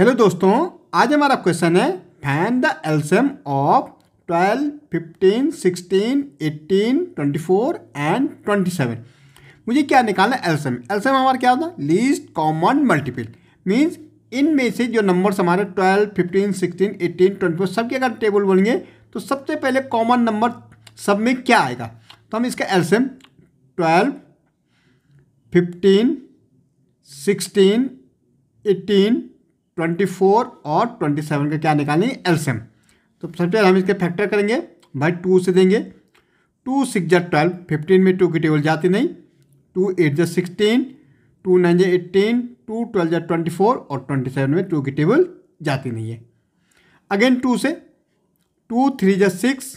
hello दोस्तों आज हमारा क्वेश्चन है find the LCM of 12, 15, 16, 18, 24 and 27 मुझे क्या निकालना है एल्सियम एल्सियम हमारा क्या होता है लीस्ट कॉमन मल्टीपल मीन्स इनमें से जो नंबर्स हमारे 12, 15, 16, 18, 24 सबके अगर टेबल बनेंगे तो सबसे पहले कॉमन नंबर सब में क्या आएगा तो हम इसका एल्सियम 12, 15, 16, 18, ट्वेंटी फोर और ट्वेंटी सेवन का क्या निकालेंगे एल्सियम तो सबसे पहले हम इसके फैक्टर करेंगे भाई टू से देंगे टू सिक्स जै ट्वेल्व फिफ्टीन में टू की टेबल जाती नहीं टू एट जै सिक्सटीन टू नाइन जै एट्टीन टू ट्वेल्व जै ट्वेंटी फोर और ट्वेंटी सेवन में टू की टेबल जाती नहीं है अगेन टू से टू थ्री जै सिक्स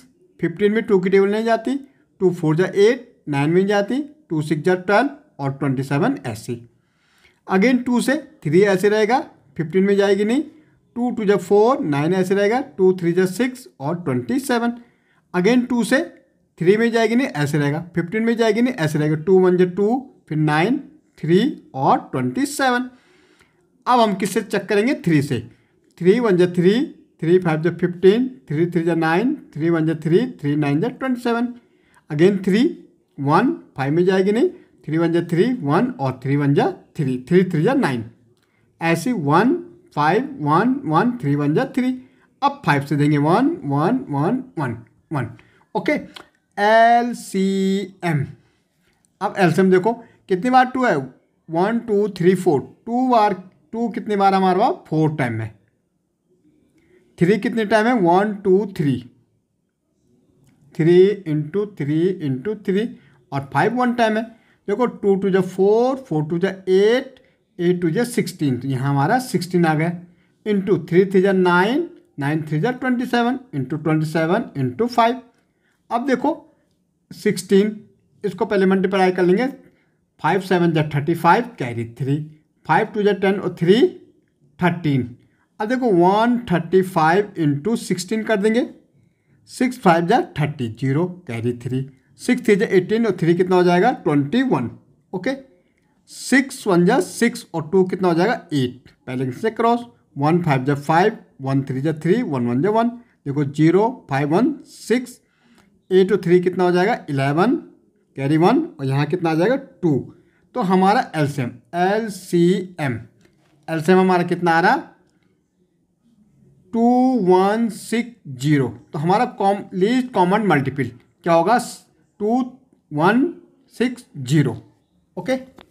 फिफ्टीन में टू की टेबल नहीं जाती टू फोर जै एट नाइन में जाती टू सिक्स जै ट्वेल्व और ट्वेंटी सेवन ऐसी अगेन टू से थ्री ऐसे रहेगा फिफ्टीन में जाएगी नहीं टू टू जब फोर नाइन ऐसे रहेगा टू थ्री जब सिक्स और ट्वेंटी सेवन अगेन टू से थ्री में जाएगी नहीं ऐसे रहेगा फिफ्टीन में जाएगी नहीं ऐसे रहेगा टू वन जब टू फिर नाइन थ्री और ट्वेंटी सेवन अब हम किससे चेक करेंगे थ्री से थ्री वन जब थ्री थ्री फाइव जब फिफ्टीन थ्री थ्री जो नाइन थ्री वन जब थ्री थ्री नाइन जो twenty seven again three one five में जाएगी नहीं थ्री वन जब थ्री वन और थ्री वन जब थ्री थ्री थ्री जो नाइन ऐसे one five one one three one जा थ्री अब फाइव से देंगे one one one one one okay L C M अब एल सी एम देखो कितनी बार टू है one two three four two बार टू कितनी बार हमारे पास फोर टाइम है थ्री कितने टाइम है one two three three into three into three और फाइव वन टाइम है देखो टू टू जो फोर फोर टू जो एट एट टू जै सिक्सटीन तो यहाँ हमारा सिक्सटीन आ गया इंटू थ्री थ्री जै नाइन नाइन थ्री जै twenty seven into twenty seven into five अब देखो सिक्सटीन इसको पहले मल्टीप्लाई कर लेंगे फाइव सेवन जै thirty five carry three five two जै टेन और थ्री थर्टीन अब देखो one thirty five into sixteen कर देंगे सिक्स फाइव जै thirty zero carry three six three जै एटीन और थ्री कितना हो जाएगा twenty one okay six one जै सिक्स और टू कितना हो जाएगा एट पहले किससे क्रॉस वन फाइव जै फाइव वन थ्री जै थ्री वन वन जै वन देखो zero five one six eight और थ्री कितना हो जाएगा इलेवन कैरी वन और यहाँ कितना आ जाएगा टू तो हमारा L C M L C M L C M हमारा कितना आ रहा टू वन सिक्स जीरो तो हमारा कॉम लीस्ट कॉमन मल्टीपल क्या होगा two one six zero okay